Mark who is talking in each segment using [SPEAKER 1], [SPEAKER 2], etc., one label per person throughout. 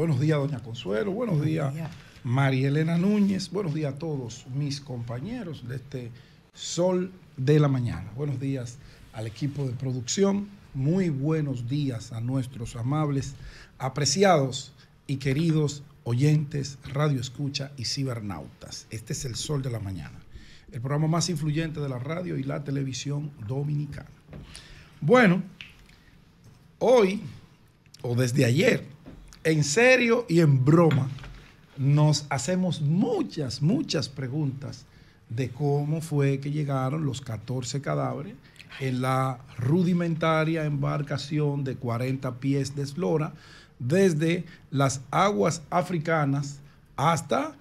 [SPEAKER 1] Buenos días, doña Consuelo. Buenos, días, María Elena Núñez. Buenos días a todos mis compañeros de este Sol de la Mañana. Buenos días al equipo de producción. Muy buenos días a nuestros amables, apreciados y queridos oyentes, radio escucha y cibernautas. Este es el Sol de la Mañana, el programa más influyente de la radio y la televisión dominicana. Bueno, hoy o desde ayer, en serio y en broma, nos hacemos muchas, muchas preguntas de cómo fue que llegaron los 14 cadáveres en la rudimentaria embarcación de 40 pies de eslora desde las aguas africanas hasta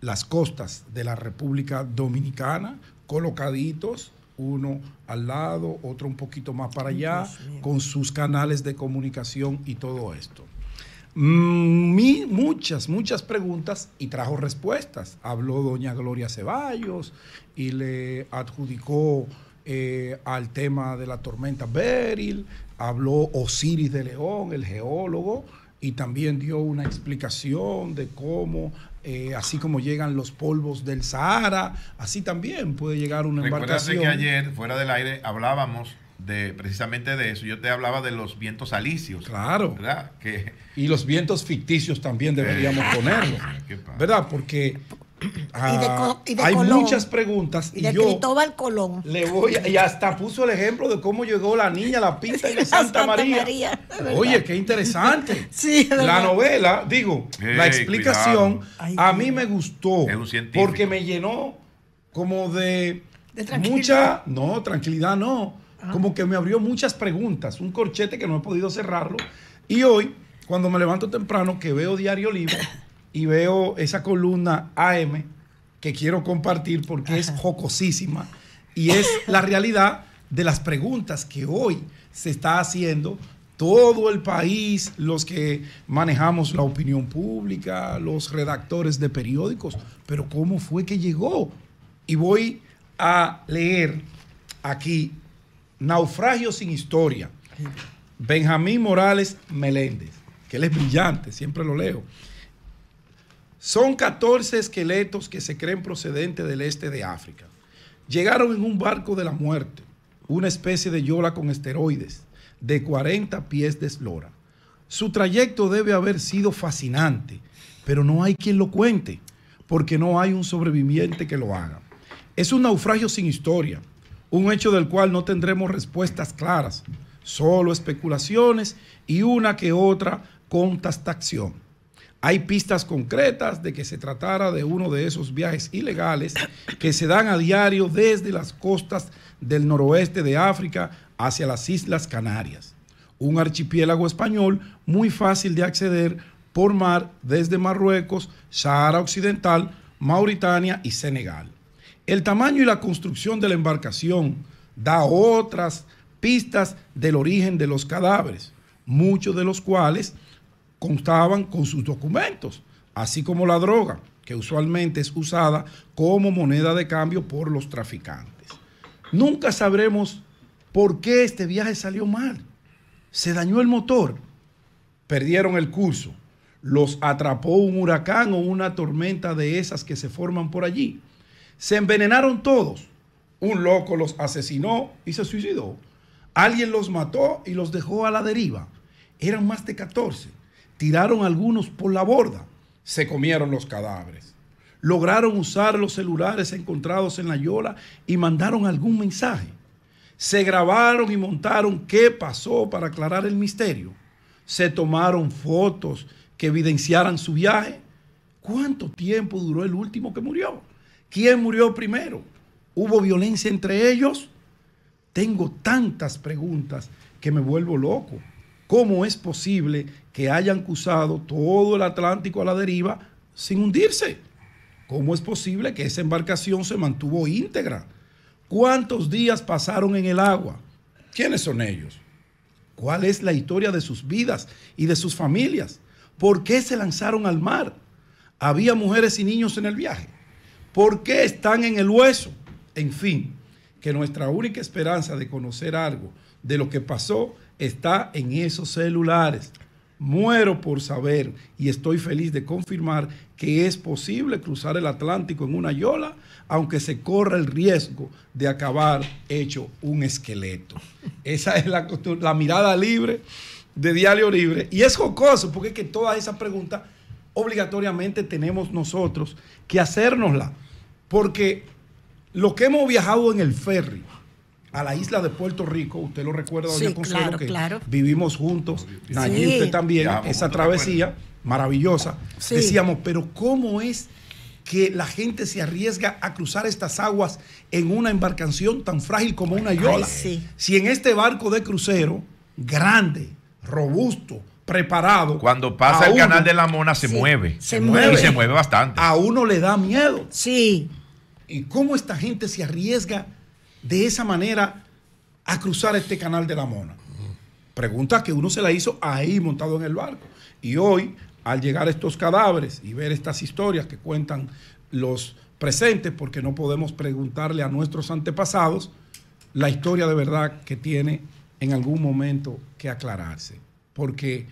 [SPEAKER 1] las costas de la República Dominicana, colocaditos uno al lado, otro un poquito más para allá, con sus canales de comunicación y todo esto. Mm, muchas, muchas preguntas y trajo respuestas. Habló doña Gloria Ceballos y le adjudicó eh, al tema de la tormenta Beryl, habló Osiris de León, el geólogo, y también dio una explicación de cómo, eh, así como llegan los polvos del Sahara, así también puede llegar una embarcación. Recuerda que ayer, fuera del aire, hablábamos de precisamente de eso. Yo te hablaba de los vientos alicios. Claro. y los vientos ficticios también deberíamos eh, ponerlos. ¿Verdad? Porque ah, hay muchas preguntas. Y, de
[SPEAKER 2] Colón. Le voy y
[SPEAKER 1] hasta puso el ejemplo de cómo llegó la niña, la pinta de Santa, María. Oye, qué interesante. sí, la novela, digo,
[SPEAKER 2] la explicación
[SPEAKER 1] a mí me gustó porque me llenó como de mucha, no, tranquilidad no como que me abrió muchas preguntas, un corchete que no he podido cerrarlo. Y hoy, cuando me levanto temprano, que veo Diario Libre y veo esa columna AM que quiero compartir porque es jocosísima y es la realidad de las preguntas que hoy se está haciendo todo el país, los que manejamos la opinión pública, los redactores de periódicos, pero ¿cómo fue que llegó? Y voy a leer aquí Naufragio sin historia. Benjamín Morales Meléndez, que él es brillante, siempre lo leo. Son 14 esqueletos que se creen procedentes del este de África. Llegaron en un barco de la muerte, una especie de yola con esteroides, de 40 pies de eslora. Su trayecto debe haber sido fascinante, pero no hay quien lo cuente, porque no hay un sobreviviente que lo haga. Es un naufragio sin historia, un hecho del cual no tendremos respuestas claras, solo especulaciones y una que otra contastación. Hay pistas concretas de que se tratara de uno de esos viajes ilegales que se dan a diario desde las costas del noroeste de África hacia las Islas Canarias, un archipiélago español muy fácil de acceder por mar desde Marruecos, Sahara Occidental, Mauritania y Senegal. El tamaño y la construcción de la embarcación da otras pistas del origen de los cadáveres, muchos de los cuales contaban con sus documentos, así como la droga, que usualmente es usada como moneda de cambio por los traficantes. Nunca sabremos por qué este viaje salió mal. Se dañó el motor, perdieron el curso, los atrapó un huracán o una tormenta de esas que se forman por allí se envenenaron todos. Un loco los asesinó y se suicidó. Alguien los mató y los dejó a la deriva. Eran más de 14. Tiraron algunos por la borda. Se comieron los cadáveres. Lograron usar los celulares encontrados en la yola y mandaron algún mensaje. Se grabaron y montaron qué pasó para aclarar el misterio. Se tomaron fotos que evidenciaran su viaje. ¿Cuánto tiempo duró el último que murió? ¿Quién murió primero? ¿Hubo violencia entre ellos? Tengo tantas preguntas que me vuelvo loco. ¿Cómo es posible que hayan cruzado todo el Atlántico a la deriva sin hundirse? ¿Cómo es posible que esa embarcación se mantuvo íntegra? ¿Cuántos días pasaron en el agua? ¿Quiénes son ellos? ¿Cuál es la historia de sus vidas y de sus familias? ¿Por qué se lanzaron al mar? ¿Había mujeres y niños en el viaje? ¿Por qué están en el hueso. En fin, que nuestra única esperanza de conocer algo de lo que pasó está en esos celulares. Muero por saber y estoy feliz de confirmar que es posible cruzar el Atlántico en una yola, aunque se corra el riesgo de acabar hecho un esqueleto. Esa es la, mirada libre de Diario Libre. Y es jocoso porque es que todas esas preguntas obligatoriamente tenemos nosotros que hacérnosla, porque lo que hemos viajado en el ferry a la isla de Puerto Rico, usted lo recuerda, doña vivimos juntos, usted también, esa travesía maravillosa. Decíamos, pero ¿cómo es que la gente se arriesga a cruzar estas aguas en una embarcación tan frágil como una yola? si en este barco de crucero, grande, robusto, preparado. Cuando pasa el canal de la mona se mueve. Se, mueve. se mueve bastante. A uno le da miedo. Sí. ¿Y cómo esta gente se arriesga de esa manera a cruzar este canal de la mona? Pregunta que uno se la hizo ahí montado en el barco. Y hoy, al llegar estos cadáveres y ver estas historias que cuentan los presentes, porque no podemos preguntarle a nuestros antepasados la historia de verdad que tiene en algún momento que aclararse porque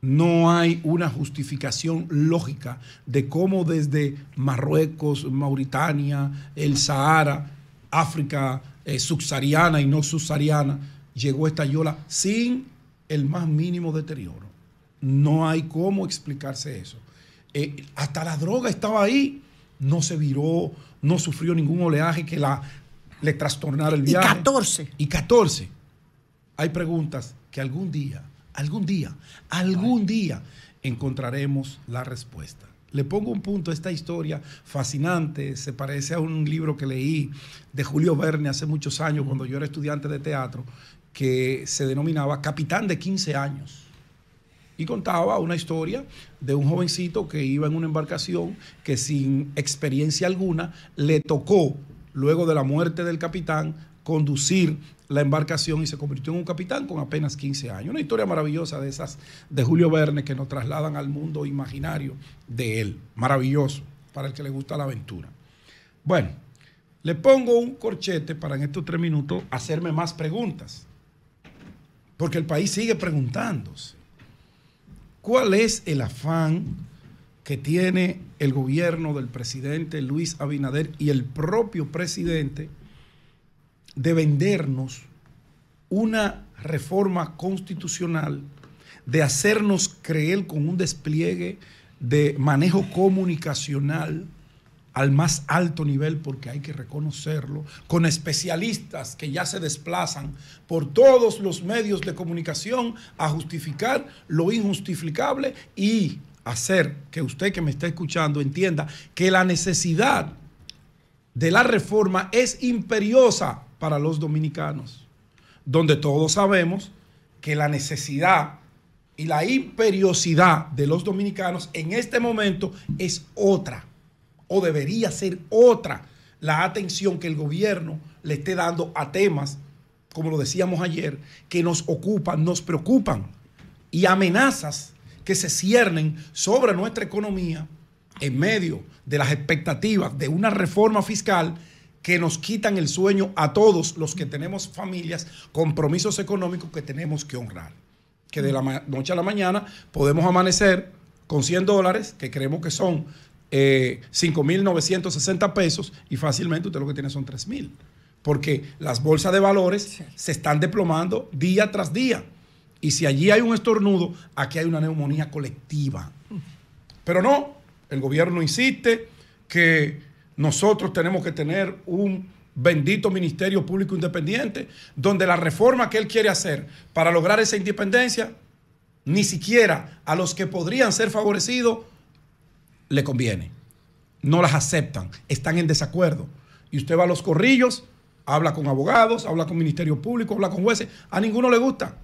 [SPEAKER 1] no hay una justificación lógica de cómo desde Marruecos, Mauritania, el Sahara, África eh, subsahariana y no subsahariana, llegó esta yola sin el más mínimo deterioro. No hay cómo explicarse eso. Eh, hasta la droga estaba ahí, no se viró, no sufrió ningún oleaje que la, le trastornara el viaje. Y 14. Y 14. Hay preguntas que algún día Algún día, algún día encontraremos la respuesta. Le pongo un punto a esta historia fascinante, se parece a un libro que leí de Julio Verne hace muchos años, cuando yo era estudiante de teatro, que se denominaba Capitán de 15 años. Y contaba una historia de un jovencito que iba en una embarcación que sin experiencia alguna le tocó, luego de la muerte del capitán, conducir la embarcación y se convirtió en un capitán con apenas 15 años. Una historia maravillosa de esas de Julio Verne que nos trasladan al mundo imaginario de él. Maravilloso para el que le gusta la aventura. Bueno, le pongo un corchete para en estos tres minutos hacerme más preguntas. Porque el país sigue preguntándose. ¿Cuál es el afán que tiene el gobierno del presidente Luis Abinader y el propio presidente de vendernos una reforma constitucional, de hacernos creer con un despliegue de manejo comunicacional al más alto nivel, porque hay que reconocerlo, con especialistas que ya se desplazan por todos los medios de comunicación a justificar lo injustificable y hacer que usted que me está escuchando entienda que la necesidad de la reforma es imperiosa para los dominicanos, donde todos sabemos que la necesidad y la imperiosidad de los dominicanos en este momento es otra, o debería ser otra, la atención que el gobierno le esté dando a temas, como lo decíamos ayer, que nos ocupan, nos preocupan, y amenazas que se ciernen sobre nuestra economía en medio de las expectativas de una reforma fiscal que nos quitan el sueño a todos los que tenemos familias, compromisos económicos que tenemos que honrar. Que de la noche a la mañana podemos amanecer con 100 dólares, que creemos que son eh, 5.960 pesos, y fácilmente usted lo que tiene son 3.000, porque las bolsas de valores se están desplomando día tras día. Y si allí hay un estornudo, aquí hay una neumonía colectiva. Pero no, el gobierno insiste que nosotros tenemos que tener un bendito Ministerio Público Independiente, donde la reforma que él quiere hacer para lograr esa independencia, ni siquiera a los que podrían ser favorecidos le conviene. No las aceptan, están en desacuerdo. Y usted va a los corrillos, habla con abogados, habla con Ministerio Público, habla con jueces, a ninguno le gusta,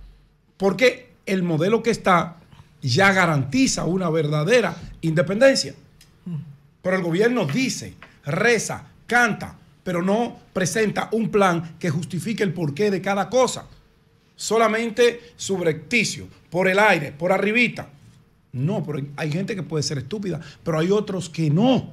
[SPEAKER 1] porque el modelo que está ya garantiza una verdadera independencia. Pero el gobierno dice reza, canta, pero no presenta un plan que justifique el porqué de cada cosa. Solamente subrepticio, por el aire, por arribita. No, pero hay gente que puede ser estúpida, pero hay otros que no.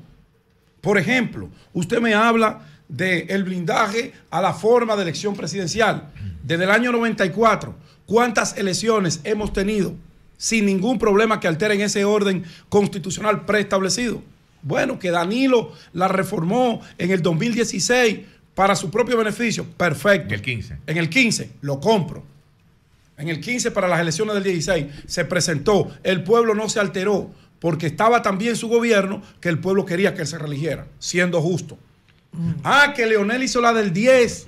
[SPEAKER 1] Por ejemplo, usted me habla del el blindaje a la forma de elección presidencial. Desde el año 94, ¿cuántas elecciones hemos tenido sin ningún problema que alteren ese orden constitucional preestablecido? Bueno, que Danilo la reformó en el 2016 para su propio beneficio. Perfecto. En el 15. En el 15, lo compro. En el 15 para las elecciones del 16 se presentó. El pueblo no se alteró porque estaba también su gobierno que el pueblo quería que se religiera, siendo justo. Mm. Ah, que Leonel hizo la del 10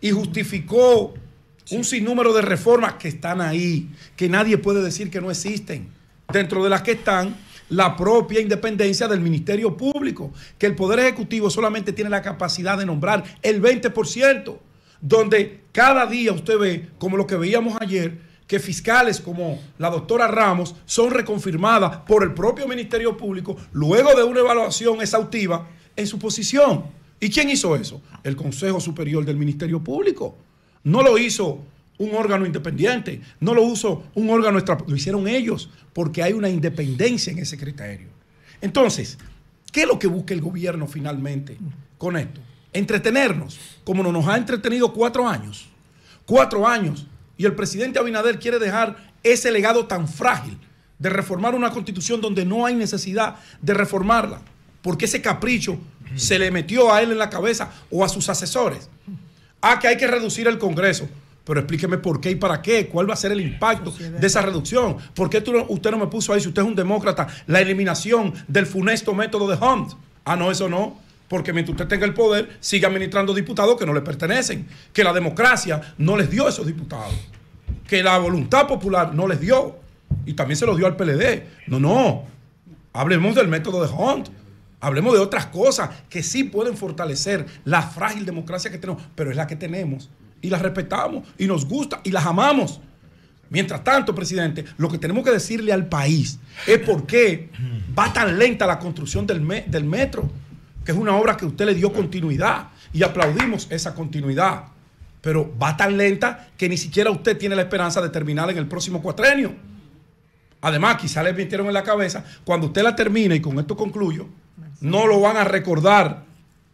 [SPEAKER 1] y justificó un sinnúmero de reformas que están ahí, que nadie puede decir que no existen. Dentro de las que están la propia independencia del Ministerio Público, que el Poder Ejecutivo solamente tiene la capacidad de nombrar el 20%, donde cada día usted ve, como lo que veíamos ayer, que fiscales como la doctora Ramos son reconfirmadas por el propio Ministerio Público luego de una evaluación exhaustiva en su posición. ¿Y quién hizo eso? El Consejo Superior del Ministerio Público. No lo hizo un órgano independiente, no lo uso un órgano extra, lo hicieron ellos porque hay una independencia en ese criterio. Entonces, ¿qué es lo que busca el gobierno finalmente con esto? Entretenernos, como nos ha entretenido cuatro años. Cuatro años. Y el presidente Abinader quiere dejar ese legado tan frágil de reformar una constitución donde no hay necesidad de reformarla, porque ese capricho se le metió a él en la cabeza o a sus asesores. a ah, que hay que reducir el Congreso pero explíqueme por qué y para qué, cuál va a ser el impacto de esa reducción. ¿Por qué usted no me puso ahí, si usted es un demócrata, la eliminación del funesto método de Hunt? Ah, no, eso no porque mientras usted tenga el poder, siga administrando diputados que no le pertenecen, que la democracia no les dio a esos diputados, que la voluntad popular no les dio, y también se los dio al PLD. No, no, hablemos del método de Hunt, hablemos de otras cosas que sí pueden fortalecer la frágil democracia que tenemos, pero es la que tenemos y las respetamos y nos gusta y las amamos. Mientras tanto, presidente, lo que tenemos que decirle al país es por qué va tan lenta la construcción del, del metro, que es una obra que usted le dio continuidad y aplaudimos esa continuidad. Pero va tan lenta que ni siquiera usted tiene la esperanza de terminarla en el próximo cuatrenio. Además, quizá le metieron en la cabeza, cuando usted la termine, y con esto concluyo, no lo van a recordar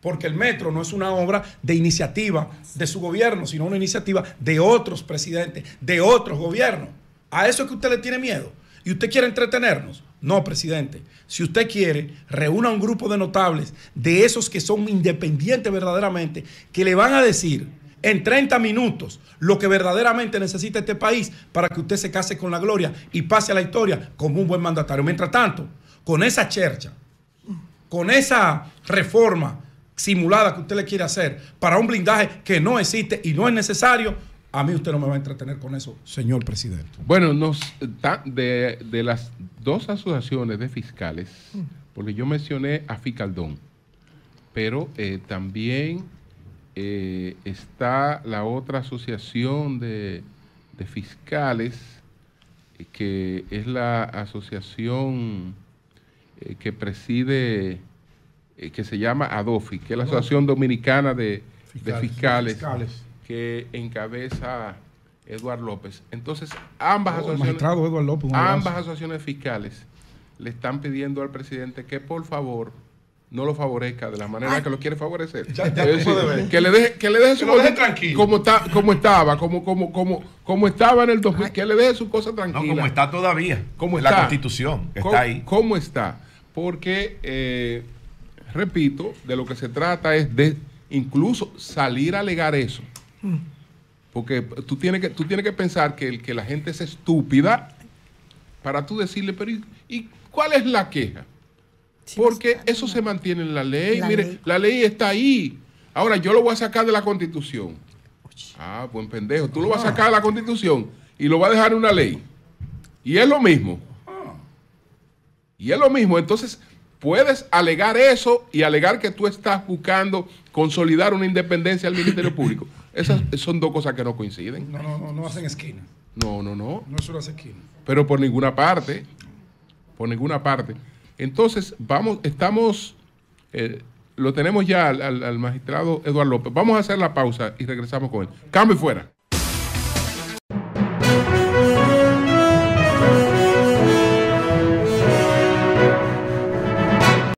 [SPEAKER 1] porque el metro no es una obra de iniciativa de su gobierno, sino una iniciativa de otros presidentes, de otros gobiernos. A eso es que usted le tiene miedo. ¿Y usted quiere entretenernos? No, presidente. Si usted quiere, reúna un grupo de notables, de esos que son independientes verdaderamente, que le van a decir en 30 minutos lo que verdaderamente necesita este país para que usted se case con la gloria y pase a la historia como un buen mandatario. Mientras tanto, con esa chercha, con esa reforma simulada que usted le quiere hacer para un blindaje que no existe
[SPEAKER 2] y no es necesario, a mí
[SPEAKER 1] usted no me va a entretener con eso, señor presidente.
[SPEAKER 2] Bueno, nos, de, de las dos asociaciones de fiscales, porque yo mencioné a Ficaldón, pero eh, también eh, está la otra asociación de, fiscales, eh, que es la asociación que preside... Eh, que se llama ADOFI, que es la Asociación Dominicana de Fiscales, de que encabeza Eduardo López. Entonces, ambas, oh, asociaciones, ambas asociaciones fiscales le están pidiendo al presidente que por favor no lo favorezca de la manera que lo quiere favorecer. que le deje, su cosa tranquila. Como, está como estaba, como, como, como, como estaba en el 2000, que le deje su cosa tranquila. No, como está todavía, como la
[SPEAKER 1] constitución, está ahí.
[SPEAKER 2] ¿Cómo está? Porque eh, repito, de lo que se trata es de incluso salir a alegar eso. Mm. Porque tú tienes que, tú tienes que pensar que, que la gente es estúpida para tú decirle, pero ¿y, cuál es la queja? Porque pues, eso se mantiene en la ley. Mire, la ley está ahí. Ahora yo lo voy a sacar de la constitución. Ah, buen pendejo. Tú lo vas a ah. sacar de la constitución y lo vas a dejar en una ley. Y es lo mismo. Ah. Y es lo mismo. Entonces, puedes alegar eso y alegar que tú estás buscando consolidar una independencia al Ministerio Público. Esas eh, son dos cosas que no coinciden.
[SPEAKER 1] No, no, no, no hacen esquina.
[SPEAKER 2] No, no, no.
[SPEAKER 1] No solo hacen esquina.
[SPEAKER 2] Pero por ninguna parte. Por ninguna parte. Entonces, vamos, estamos, eh, lo tenemos ya al, al magistrado Eduardo López. Vamos a hacer la pausa y regresamos con él. Cambio fuera.